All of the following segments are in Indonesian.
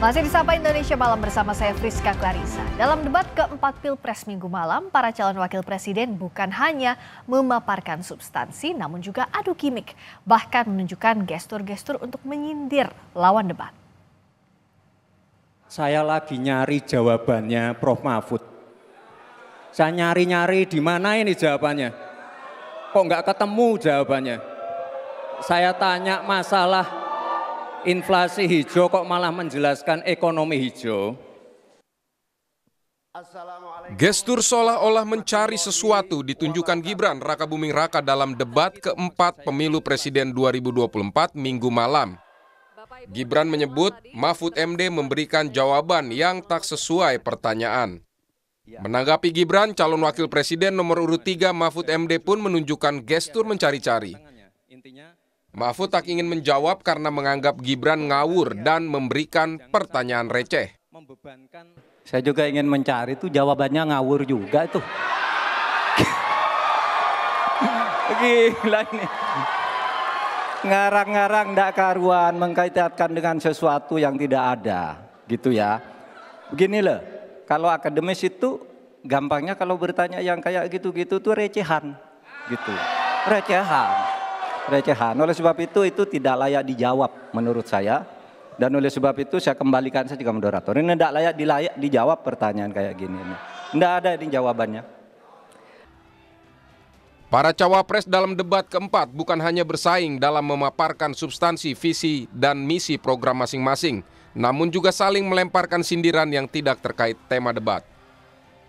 Masih di Sapa Indonesia Malam bersama saya Friska Clarissa. Dalam debat keempat Pilpres Minggu malam, para calon wakil presiden bukan hanya memaparkan substansi namun juga adu kimik, Bahkan menunjukkan gestur-gestur untuk menyindir lawan debat. Saya lagi nyari jawabannya Prof. Mahfud. Saya nyari-nyari di mana ini jawabannya. Kok nggak ketemu jawabannya. Saya tanya masalah inflasi hijau kok malah menjelaskan ekonomi hijau? Gestur seolah-olah mencari sesuatu ditunjukkan Gibran Raka Buming Raka dalam debat keempat pemilu presiden 2024 minggu malam. Gibran menyebut Mahfud MD memberikan jawaban yang tak sesuai pertanyaan. Menanggapi Gibran, calon wakil presiden nomor urut 3 Mahfud MD pun menunjukkan gestur mencari-cari. Mahfud tak ingin menjawab karena menganggap Gibran ngawur dan memberikan pertanyaan receh. Saya juga ingin mencari tuh jawabannya ngawur juga tuh. Gila ini. Ngarang-ngarang ndak karuan mengkaitkan dengan sesuatu yang tidak ada gitu ya. Begini loh, kalau akademis itu gampangnya kalau bertanya yang kayak gitu-gitu tuh recehan gitu. Recehan recehan. Oleh sebab itu itu tidak layak dijawab menurut saya. Dan oleh sebab itu saya kembalikan saja ke moderator. Ini tidak layak dilayak dijawab pertanyaan kayak gini. Tidak ada ini jawabannya. Para cawapres dalam debat keempat bukan hanya bersaing dalam memaparkan substansi, visi, dan misi program masing-masing, namun juga saling melemparkan sindiran yang tidak terkait tema debat.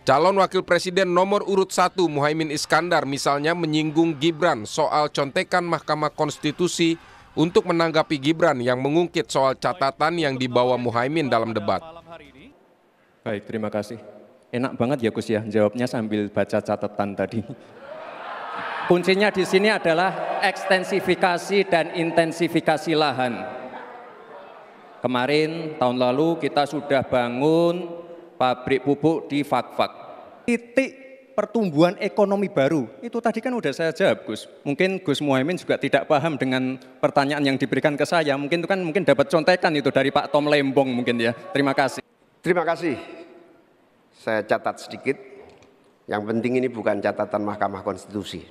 Calon wakil presiden nomor urut 1 Muhaimin Iskandar misalnya menyinggung Gibran soal contekan Mahkamah Konstitusi untuk menanggapi Gibran yang mengungkit soal catatan yang dibawa Muhaimin dalam debat. Baik, terima kasih. Enak banget ya Gus ya, jawabnya sambil baca catatan tadi. Kuncinya di sini adalah ekstensifikasi dan intensifikasi lahan. Kemarin tahun lalu kita sudah bangun pabrik pupuk di Fakfak. Titik pertumbuhan ekonomi baru, itu tadi kan udah saya jawab Gus. Mungkin Gus Muhaimin juga tidak paham dengan pertanyaan yang diberikan ke saya. Mungkin itu kan mungkin dapat contekan itu dari Pak Tom Lembong mungkin ya. Terima kasih. Terima kasih. Saya catat sedikit. Yang penting ini bukan catatan Mahkamah Konstitusi.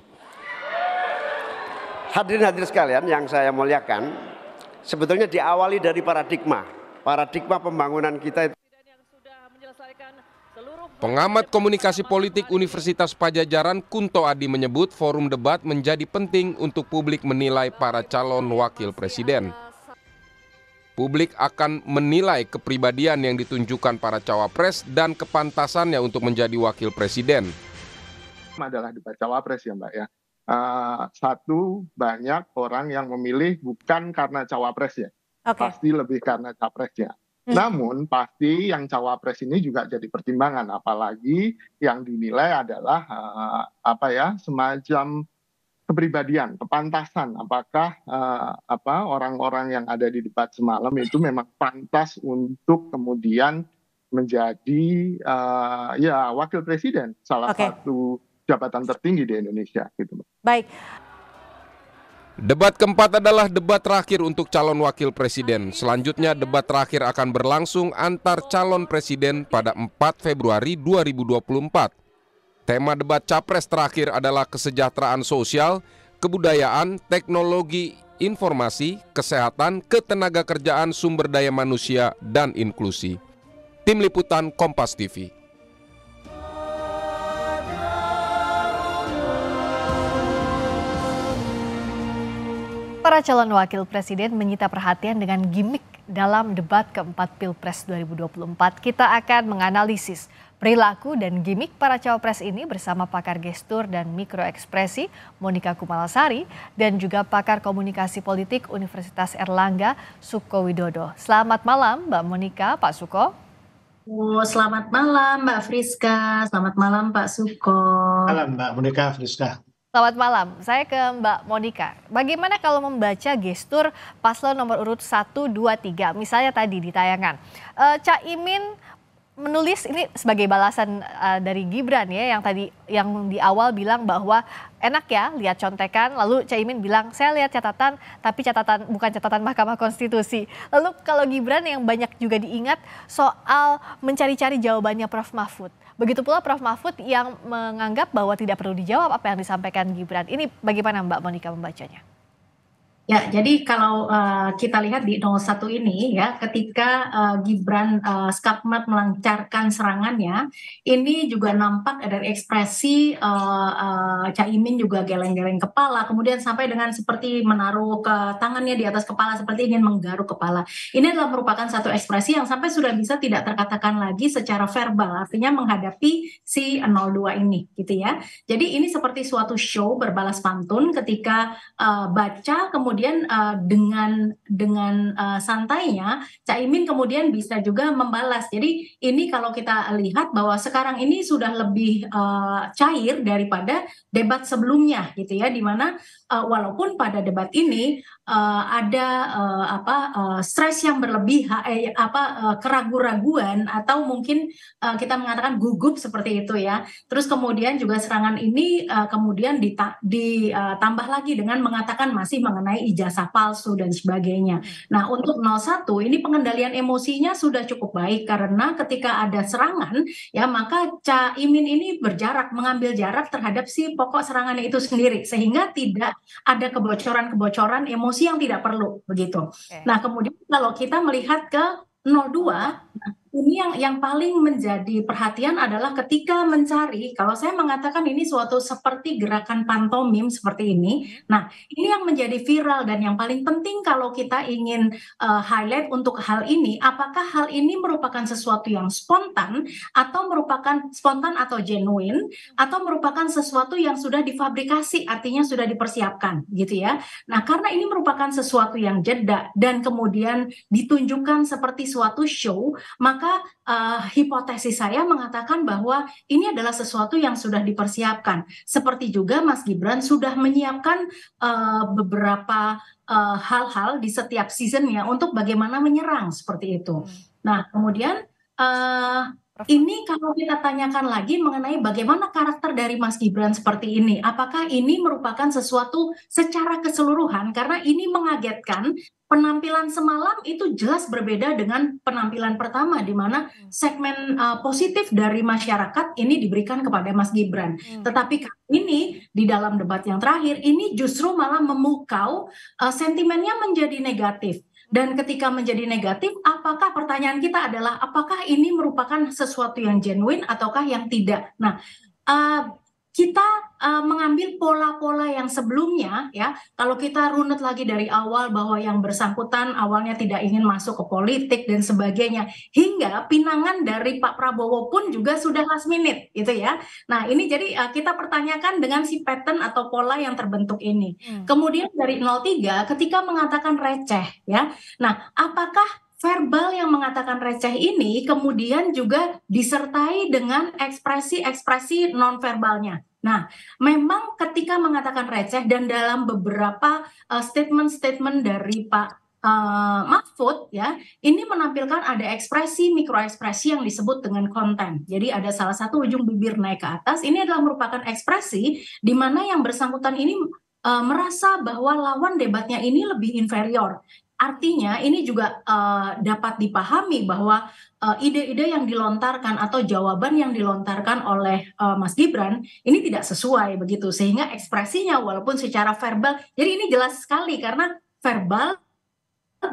Hadirin-hadirin sekalian yang saya muliakan, sebetulnya diawali dari paradigma. Paradigma pembangunan kita itu Pengamat komunikasi politik Universitas Pajajaran Kunto Adi menyebut forum debat menjadi penting untuk publik menilai para calon wakil presiden. Publik akan menilai kepribadian yang ditunjukkan para cawapres dan kepantasannya untuk menjadi wakil presiden. Adalah debat cawapres ya Mbak ya. Uh, satu, banyak orang yang memilih bukan karena cawapres ya. Okay. Pasti lebih karena capresnya. Hmm. namun pasti yang cawapres ini juga jadi pertimbangan apalagi yang dinilai adalah eh, apa ya semacam kepribadian, kepantasan apakah uh, apa orang-orang yang ada di debat semalam itu memang pantas untuk kemudian menjadi uh, ya wakil presiden salah okay. satu jabatan tertinggi di Indonesia gitu. Baik. Debat keempat adalah debat terakhir untuk calon wakil presiden. Selanjutnya debat terakhir akan berlangsung antar calon presiden pada 4 Februari 2024. Tema debat capres terakhir adalah kesejahteraan sosial, kebudayaan, teknologi, informasi, kesehatan, ketenaga kerjaan, sumber daya manusia, dan inklusi. Tim Liputan Kompas TV Para calon wakil presiden menyita perhatian dengan gimmick dalam debat keempat Pilpres 2024. Kita akan menganalisis perilaku dan gimmick para cawapres ini bersama pakar gestur dan mikro ekspresi Monika Kumalasari dan juga pakar komunikasi politik Universitas Erlangga Suko Widodo. Selamat malam Mbak Monika, Pak Suko. Oh, selamat malam Mbak Friska, selamat malam Pak Suko. Malam Mbak Monika Friska. Selamat malam, saya ke Mbak Monika. Bagaimana kalau membaca gestur paslon nomor urut 1, 2, 3, misalnya tadi di tayangan. E, Cak Imin menulis ini sebagai balasan e, dari Gibran ya yang tadi yang di awal bilang bahwa enak ya lihat contekan lalu Caimin bilang saya lihat catatan tapi catatan bukan catatan Mahkamah Konstitusi. Lalu kalau Gibran yang banyak juga diingat soal mencari-cari jawabannya Prof Mahfud. Begitu pula Prof. Mahfud yang menganggap bahwa tidak perlu dijawab apa yang disampaikan Gibran. Ini bagaimana Mbak Monika membacanya? Ya, jadi kalau uh, kita lihat di 01 ini ya, ketika uh, Gibran uh, eh, Skakmat melancarkan serangannya, ini juga nampak ada ekspresi uh, uh, Caimin juga geleng-geleng kepala, kemudian sampai dengan seperti menaruh ke tangannya di atas kepala seperti ingin menggaruk kepala. Ini adalah merupakan satu ekspresi yang sampai sudah bisa tidak terkatakan lagi secara verbal, artinya menghadapi si 02 ini, gitu ya. Jadi ini seperti suatu show berbalas pantun ketika uh, baca kemudian kemudian uh, dengan dengan uh, santainya Caimin kemudian bisa juga membalas. Jadi ini kalau kita lihat bahwa sekarang ini sudah lebih uh, cair daripada debat sebelumnya gitu ya, dimana uh, walaupun pada debat ini uh, ada uh, apa uh, stres yang berlebih, eh, apa uh, keraguan-raguan atau mungkin uh, kita mengatakan gugup seperti itu ya. Terus kemudian juga serangan ini uh, kemudian ditambah lagi dengan mengatakan masih mengenai ijazah jasa palsu dan sebagainya. Hmm. Nah, untuk 01 ini pengendalian emosinya sudah cukup baik karena ketika ada serangan ya maka caimin ini berjarak mengambil jarak terhadap si pokok serangannya itu sendiri sehingga tidak ada kebocoran-kebocoran emosi yang tidak perlu begitu. Okay. Nah, kemudian kalau kita melihat ke 02 ini yang yang paling menjadi perhatian adalah ketika mencari, kalau saya mengatakan ini suatu seperti gerakan pantomim seperti ini. Nah, ini yang menjadi viral dan yang paling penting kalau kita ingin uh, highlight untuk hal ini, apakah hal ini merupakan sesuatu yang spontan atau merupakan spontan atau genuine atau merupakan sesuatu yang sudah difabrikasi, artinya sudah dipersiapkan gitu ya. Nah, karena ini merupakan sesuatu yang jeda dan kemudian ditunjukkan seperti suatu show, maka maka uh, hipotesis saya mengatakan bahwa ini adalah sesuatu yang sudah dipersiapkan. Seperti juga Mas Gibran sudah menyiapkan uh, beberapa hal eh, hal-hal di setiap seasonnya untuk bagaimana menyerang seperti itu. Hmm. Nah kemudian uh, ini kalau kita tanyakan lagi mengenai bagaimana karakter dari Mas Gibran seperti ini, apakah ini merupakan sesuatu secara keseluruhan karena ini mengagetkan penampilan semalam itu jelas berbeda dengan penampilan pertama di mana hmm. segmen uh, positif dari masyarakat ini diberikan kepada Mas Gibran. Hmm. Tetapi ini di dalam debat yang terakhir ini justru malah memukau uh, sentimennya menjadi negatif dan ketika menjadi negatif, apakah pertanyaan kita adalah apakah ini merupakan sesuatu yang genuine ataukah yang tidak? Nah, uh, kita uh, mengambil pola-pola yang sebelumnya ya kalau kita runut lagi dari awal bahwa yang bersangkutan awalnya tidak ingin masuk ke politik dan sebagainya hingga pinangan dari Pak Prabowo pun juga sudah last minute gitu ya nah ini jadi uh, kita pertanyakan dengan si pattern atau pola yang terbentuk ini hmm. kemudian dari 03 ketika mengatakan receh ya nah apakah verbal yang mengatakan receh ini kemudian juga disertai dengan ekspresi-ekspresi nonverbalnya. Nah, memang ketika mengatakan receh dan dalam beberapa eh, statement-statement uh, dari Pak uh, Mahfud ya, ini menampilkan ada ekspresi mikroekspresi yang disebut dengan konten. Jadi ada salah satu ujung bibir naik ke atas, ini adalah merupakan ekspresi di mana yang bersangkutan ini uh, merasa bahwa lawan debatnya ini lebih inferior. Artinya ini juga uh, dapat dipahami bahwa ide eh, ide-ide yang dilontarkan atau jawaban yang dilontarkan oleh uh, Mas Gibran ini tidak sesuai begitu sehingga ekspresinya walaupun secara verbal jadi ini jelas sekali karena verbal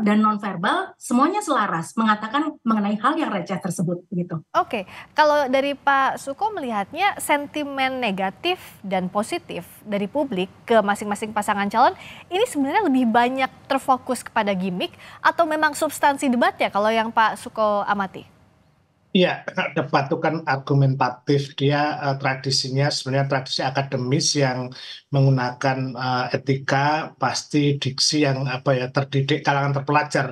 dan nonverbal semuanya selaras mengatakan mengenai hal yang receh tersebut gitu. Oke, kalau dari Pak Suko melihatnya sentimen negatif dan positif dari publik ke masing-masing pasangan calon ini sebenarnya lebih banyak terfokus kepada gimmick atau memang substansi debat ya kalau yang Pak Suko amati? Ya, debat itu kan argumentatif. Dia uh, tradisinya sebenarnya tradisi akademis yang menggunakan uh, etika pasti diksi yang apa ya terdidik kalangan terpelajar.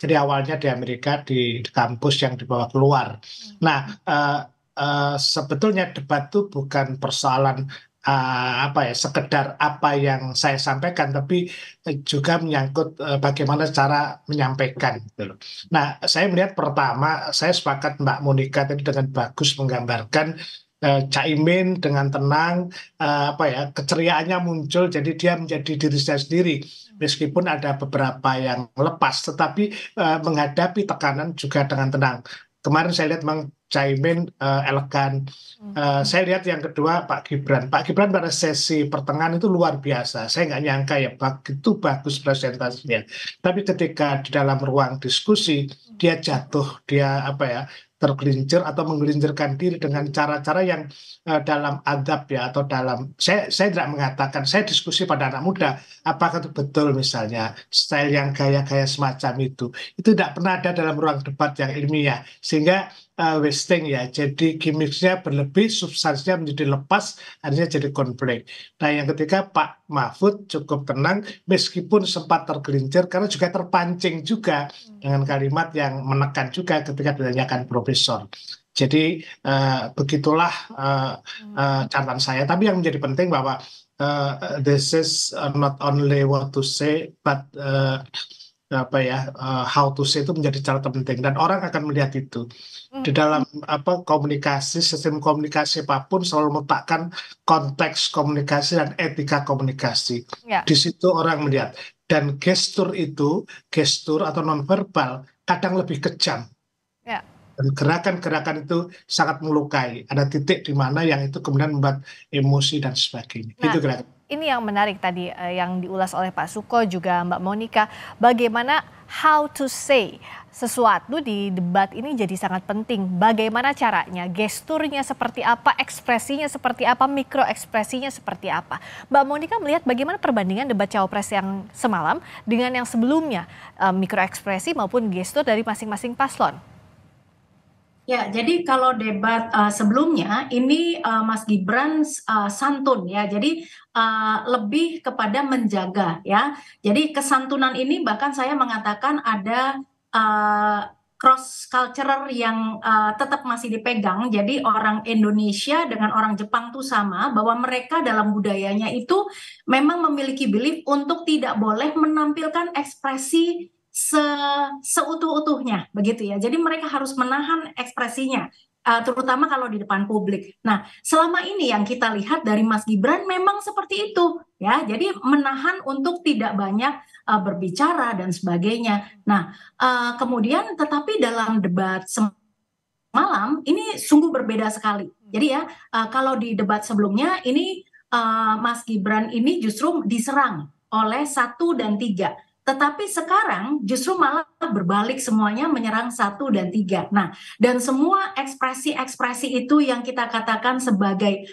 Jadi awalnya di Amerika di, di kampus yang dibawa keluar. Hmm. Nah, uh, Uh, sebetulnya debat itu bukan persoalan uh, apa ya sekedar apa yang saya sampaikan tapi eh, juga menyangkut uh, bagaimana cara menyampaikan gitu loh. Nah, saya melihat pertama saya sepakat Mbak Monika tadi dengan bagus menggambarkan uh, Caimin dengan tenang apa ya keceriaannya muncul jadi dia menjadi diri saya sendiri meskipun ada beberapa yang lepas tetapi menghadapi tekanan juga dengan tenang. Kemarin saya lihat memang Caimin uh, elegan. Uh, saya lihat yang kedua Pak Gibran. Pak Gibran pada sesi pertengahan itu luar biasa. Saya nggak nyangka ya Pak, begitu bagus presentasinya. Tapi ketika di dalam ruang diskusi dia jatuh, dia apa ya tergelincir atau menggelincirkan diri dengan cara-cara yang uh, dalam adab ya atau dalam saya saya tidak mengatakan saya diskusi pada anak muda apakah itu betul misalnya style yang gaya-gaya semacam itu itu tidak pernah ada dalam ruang debat yang ilmiah sehingga uh, wasting ya. Jadi gimmicknya berlebih, substansinya menjadi lepas, akhirnya jadi konflik. Nah yang ketiga Pak Mahfud cukup tenang meskipun sempat tergelincir karena juga terpancing juga dengan kalimat yang menekan juga ketika ditanyakan profesor. Jadi uh, begitulah uh, uh, catatan saya. Tapi yang menjadi penting bahwa uh, this is not only what to say, but uh, apa ya uh, how to say itu menjadi cara penting dan orang akan melihat itu di hmm. dalam apa komunikasi sistem komunikasi apapun selalu meletakkan konteks komunikasi dan etika komunikasi yeah. di situ orang melihat dan gestur itu gestur atau nonverbal kadang lebih kejam yeah. dan gerakan-gerakan itu sangat melukai ada titik di mana yang itu kemudian membuat emosi dan sebagainya nah. itu gerakan ini yang menarik tadi uh, yang diulas oleh Pak Suko juga Mbak Monica, bagaimana how to say sesuatu di debat ini jadi sangat penting. Bagaimana caranya, gesturnya seperti apa, ekspresinya seperti apa, mikro ekspresinya seperti apa. Mbak Monica melihat bagaimana perbandingan debat cawapres yang semalam dengan yang sebelumnya, uh, mikro ekspresi maupun gestur dari masing-masing paslon. Ya, jadi kalau debat uh, sebelumnya ini uh, Mas Gibran uh, santun ya. Jadi uh, lebih kepada menjaga ya. Jadi kesantunan ini bahkan saya mengatakan ada uh, cross cultural yang uh, tetap masih dipegang. Jadi orang Indonesia dengan orang Jepang tuh sama bahwa mereka dalam budayanya itu memang memiliki belief untuk tidak boleh menampilkan ekspresi se seutuh-utuhnya begitu ya. Jadi mereka harus menahan ekspresinya uh, terutama kalau di depan publik. Nah, selama ini yang kita lihat dari Mas Gibran memang seperti itu ya. Jadi menahan untuk tidak banyak uh, berbicara dan sebagainya. Nah, uh, kemudian tetapi dalam debat semalam ini sungguh berbeda sekali. Jadi ya, uh, kalau di debat sebelumnya ini uh, Mas Gibran ini justru diserang oleh satu dan tiga tetapi sekarang justru malah berbalik semuanya menyerang satu dan tiga. Nah, dan semua ekspresi-ekspresi itu yang kita katakan sebagai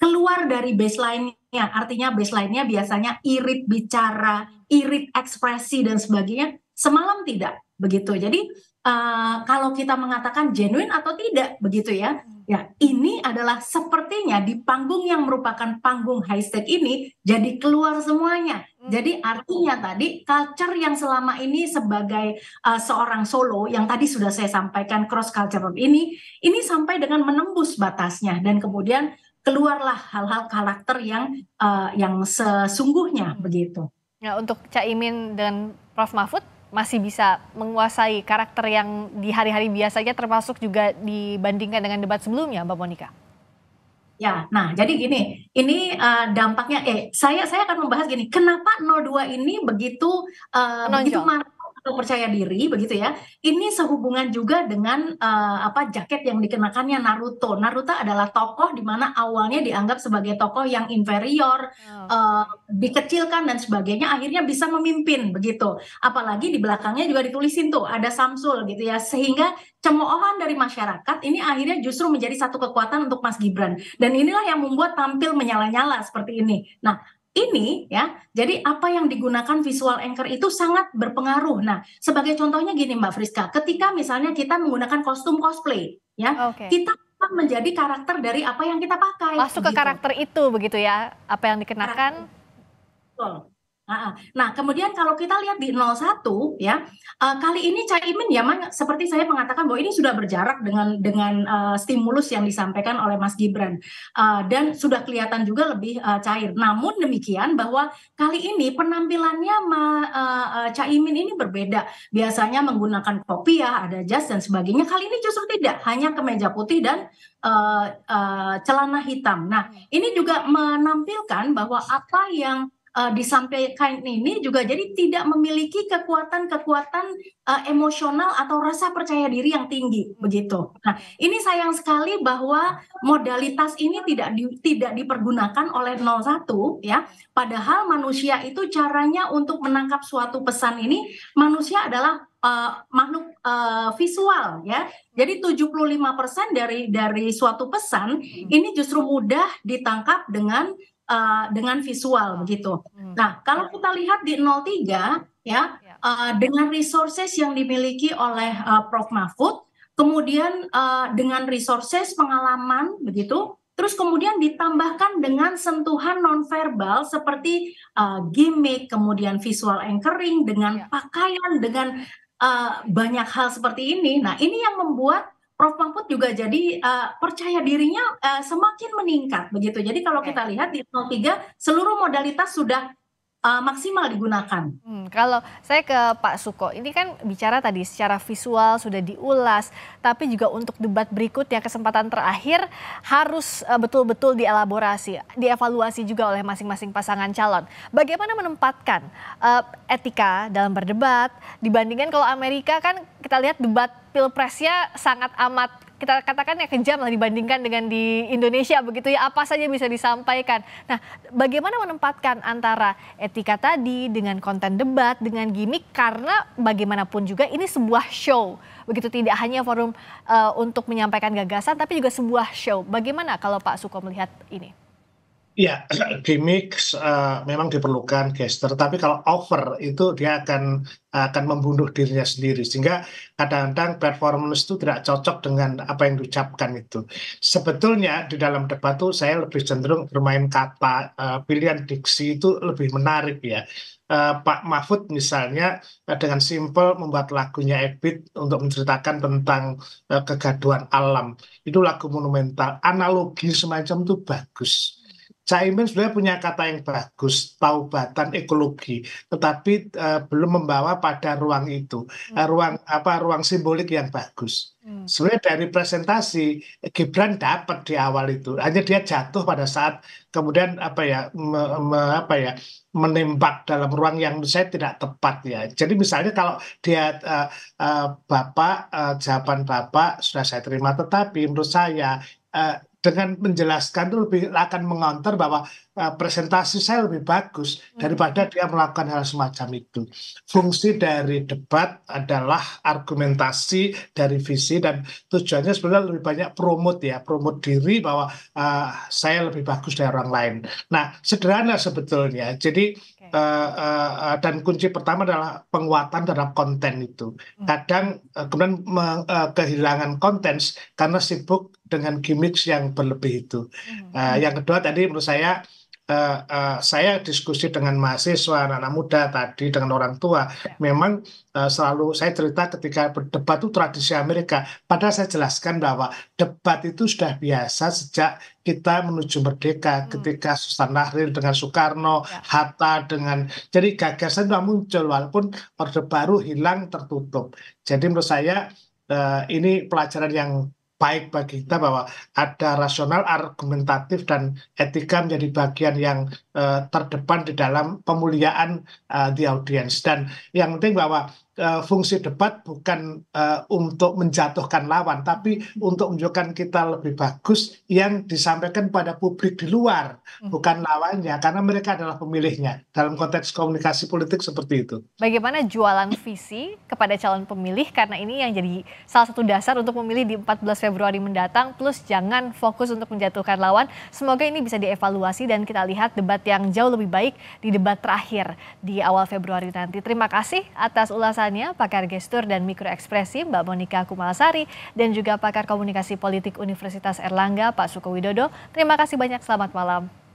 keluar dari baseline-nya. Artinya baseline-nya biasanya irit bicara, irit ekspresi dan sebagainya. Semalam tidak begitu. Jadi uh, kalau kita mengatakan genuine atau tidak begitu ya. Ya, ini adalah sepertinya di panggung yang merupakan panggung high stake ini jadi keluar semuanya Hmm. Jadi artinya tadi culture yang selama ini sebagai uh, seorang solo yang tadi sudah saya sampaikan cross culture ini ini sampai dengan menembus batasnya dan kemudian keluarlah hal-hal karakter yang uh, yang sesungguhnya hmm. begitu. Nah untuk Caimin dan Prof Mahfud masih bisa menguasai karakter yang di hari-hari biasanya termasuk juga dibandingkan dengan debat sebelumnya Mbak Monika. Ya, nah jadi gini, ini uh, dampaknya eh saya saya akan membahas gini, kenapa 02 ini begitu uh, begitu marah atau percaya diri begitu ya. Ini sehubungan juga dengan uh, apa jaket yang dikenakannya Naruto. Naruto adalah tokoh di mana awalnya dianggap sebagai tokoh yang inferior, oh. uh, dikecilkan dan sebagainya akhirnya bisa memimpin begitu. Apalagi di belakangnya juga ditulisin tuh ada Samsul gitu ya sehingga cemoohan dari masyarakat ini akhirnya justru menjadi satu kekuatan untuk Mas Gibran. Dan inilah yang membuat tampil menyala-nyala seperti ini. Nah, ini ya, jadi apa yang digunakan visual anchor itu sangat berpengaruh. Nah, sebagai contohnya gini Mbak Friska, ketika misalnya kita menggunakan kostum cosplay, ya, okay. kita menjadi karakter dari apa yang kita pakai. Masuk gitu. ke karakter itu begitu ya, apa yang dikenakan. Karakter. Nah, kemudian kalau kita lihat di 01 ya, eh, kali ini Caimin ya man, seperti saya mengatakan bahwa ini sudah berjarak dengan dengan uh, stimulus yang disampaikan oleh Mas Gibran uh, dan sudah kelihatan juga lebih uh, cair. Namun demikian bahwa kali ini penampilannya ma, uh, Caimin ini berbeda. Biasanya menggunakan kopiah, ada jas dan sebagainya. Kali ini justru tidak, hanya kemeja putih dan uh, uh, celana hitam. Nah, ini juga menampilkan bahwa apa yang uh, disampaikan ini juga jadi tidak memiliki kekuatan-kekuatan uh, emosional atau rasa percaya diri yang tinggi begitu. Nah, ini sayang sekali bahwa modalitas ini tidak di, tidak dipergunakan oleh 01 ya. Padahal manusia itu caranya untuk menangkap suatu pesan ini manusia adalah uh, makhluk uh, visual ya. Jadi 75% dari dari suatu pesan hmm. ini justru mudah ditangkap dengan uh, dengan visual begitu. Hmm. Nah, kalau ya. kita lihat di 03 ya uh, dengan resources yang dimiliki oleh uh, Prof Mahfud, kemudian uh, dengan resources pengalaman begitu Terus kemudian ditambahkan dengan sentuhan nonverbal seperti uh, gimmick, kemudian visual anchoring dengan ya. pakaian, dengan uh, banyak hal seperti ini. Nah, ini yang membuat Prof Mahfud juga jadi uh, percaya dirinya uh, semakin meningkat begitu. Jadi kalau kita lihat di 03 seluruh modalitas sudah uh, maksimal digunakan. Hmm, kalau saya ke Pak Suko, ini kan bicara tadi secara visual sudah diulas, tapi juga untuk debat berikutnya kesempatan terakhir harus eh, betul-betul uh, dielaborasi, dievaluasi juga oleh masing-masing pasangan calon. Bagaimana menempatkan uh, etika dalam berdebat dibandingkan kalau Amerika kan kita lihat debat pilpresnya sangat amat kita katakan ya kejam lah dibandingkan dengan di Indonesia begitu ya apa saja bisa disampaikan. Nah, bagaimana menempatkan antara etika tadi dengan konten debat dengan gimmick karena bagaimanapun juga ini sebuah show. Begitu tidak hanya forum uh, untuk menyampaikan gagasan tapi juga sebuah show. Bagaimana kalau Pak Suko melihat ini? Ya, gimmick uh, memang diperlukan gesture, tapi kalau over itu dia akan akan membunuh dirinya sendiri. Sehingga kadang-kadang performance itu tidak cocok dengan apa yang diucapkan itu. Sebetulnya di dalam debat itu saya lebih cenderung bermain kata, uh, pilihan diksi itu lebih menarik ya. Uh, Pak Mahfud misalnya uh, dengan simpel membuat lagunya Ebit untuk menceritakan tentang uh, kegaduhan alam. Itu lagu monumental. Analogi semacam itu bagus caimin sebenarnya punya kata yang bagus taubatan ekologi tetapi uh, belum membawa pada ruang itu hmm. ruang apa ruang simbolik yang bagus hmm. sebenarnya dari presentasi Gibran dapat di awal itu hanya dia jatuh pada saat kemudian apa ya me, me, apa ya menembak dalam ruang yang saya tidak tepat ya jadi misalnya kalau dia uh, uh, bapak uh, jawaban bapak sudah saya terima tetapi menurut saya uh, dengan menjelaskan itu lebih akan mengonter bahwa uh, presentasi saya lebih bagus hmm. daripada dia melakukan hal semacam itu. Fungsi dari debat adalah argumentasi dari visi dan tujuannya sebenarnya lebih banyak promote ya, promote diri bahwa uh, saya lebih bagus dari orang lain. Nah, sederhana sebetulnya. Jadi uh, uh, uh, dan kunci pertama adalah penguatan terhadap konten itu. Hmm. Kadang uh, kemudian uh, kehilangan konten karena sibuk dengan gimmick yang berlebih itu. Hmm. Uh, yang kedua tadi menurut saya uh, uh, saya diskusi dengan mahasiswa, anak-anak muda tadi dengan orang tua, ya. memang uh, selalu saya cerita ketika berdebat itu tradisi Amerika. Padahal saya jelaskan bahwa debat itu sudah biasa sejak kita menuju merdeka, hmm. ketika Susan Nahrir dengan Soekarno, ya. Hatta dengan jadi gagasan sudah muncul walaupun Orde Baru hilang tertutup. Jadi menurut saya ini pelajaran yang baik bagi kita bahwa ada rasional, argumentatif, dan etika menjadi bagian yang eh, terdepan di dalam pemuliaan the eh, audience. Dan yang penting bahwa Eh, fungsi debat bukan uh, untuk menjatuhkan lawan, tapi hmm. untuk menunjukkan kita lebih bagus yang disampaikan pada publik di luar, hmm. bukan lawannya, karena mereka adalah pemilihnya dalam konteks komunikasi politik seperti itu. Bagaimana jualan visi kepada calon pemilih karena ini yang jadi salah satu dasar untuk memilih di 14 Februari mendatang, plus jangan fokus untuk menjatuhkan lawan. Semoga ini bisa dievaluasi dan kita lihat debat yang jauh lebih baik di debat terakhir di awal Februari nanti. Terima kasih atas ulasan pembahasannya pakar gestur dan mikroekspresi Mbak Monika Kumalasari dan juga pakar komunikasi politik Universitas Erlangga Pak Suko Widodo. Terima kasih banyak, selamat malam.